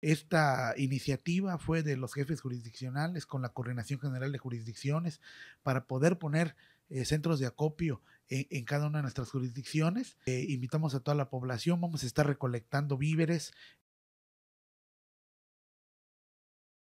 Esta iniciativa fue de los jefes jurisdiccionales con la Coordinación General de Jurisdicciones para poder poner eh, centros de acopio en, cada una de nuestras jurisdicciones. Eh, invitamos a toda la población, vamos a estar recolectando víveres,